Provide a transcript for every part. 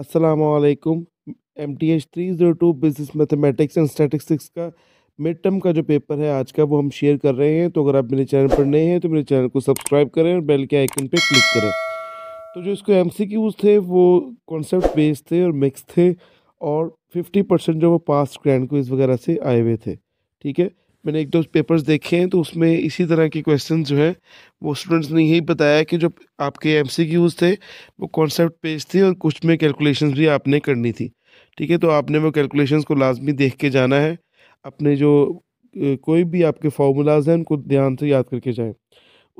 असलकुम M T H three zero two business mathematics and statistics का mid term का जो पेपर है आज का वो हम शेयर कर रहे हैं तो अगर आप मेरे चैनल पर नए हैं तो मेरे चैनल को सब्सक्राइब करें और बेल के आइकन पर क्लिक करें तो जो इसको एम सी क्यूज़ थे वो कॉन्सेप्ट बेस्ड थे और मिक्स थे और फिफ्टी परसेंट जो वो पास्ट ग्रैंड क्विज वगैरह से आए हुए थे ठीक है मैंने एक दो पेपर्स देखे हैं तो उसमें इसी तरह के क्वेश्चन जो हैं वो स्टूडेंट्स ने यही बताया कि जो आपके एम थे वो कॉन्सेप्ट पेज थे और कुछ में कैलकुलेशन भी आपने करनी थी ठीक है तो आपने वो कैलकुलेशन को लाजमी देख के जाना है अपने जो कोई भी आपके फार्मूलाज हैं उनको ध्यान से याद करके जाएं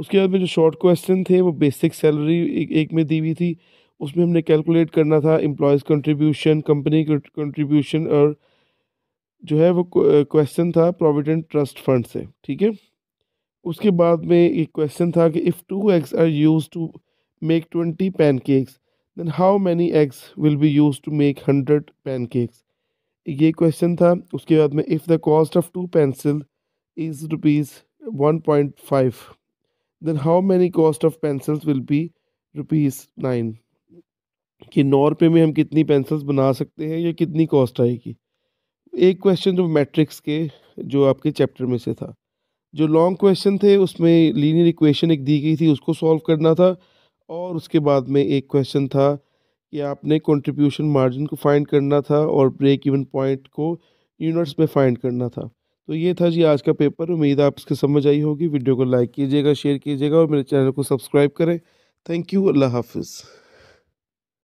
उसके बाद में जो शॉर्ट क्वेश्चन थे वो बेसिक सैलरी एक, एक में दी हुई थी उसमें हमने कैलकुलेट करना था एम्प्लॉयज़ कंट्रीब्यूशन कंपनी कंट्रीब्यूशन और जो है वो क्वेश्चन था प्रोविडेंट ट्रस्ट फंड से ठीक है उसके बाद में एक क्वेश्चन था कि if two eggs are use to make twenty pancakes then how many eggs will be use to make hundred pancakes ये क्वेश्चन था उसके बाद में if the cost of two pencil is rupees one point five then how many cost of pencils will be rupees nine कि नौ रुपये में हम कितनी पेंसिल्स बना सकते हैं या कितनी कॉस्ट आएगी एक क्वेश्चन जो मैट्रिक्स के जो आपके चैप्टर में से था जो लॉन्ग क्वेश्चन थे उसमें लीनियर इक्वेशन एक दी गई थी उसको सॉल्व करना था और उसके बाद में एक क्वेश्चन था कि आपने कंट्रीब्यूशन मार्जिन को फाइंड करना था और ब्रेक इवन पॉइंट को यूनिट्स में फाइंड करना था तो ये था जी आज का पेपर उम्मीद आप इसके समझ आई होगी वीडियो को लाइक कीजिएगा शेयर कीजिएगा और मेरे चैनल को सब्सक्राइब करें थैंक यू अल्लाह हाफिज़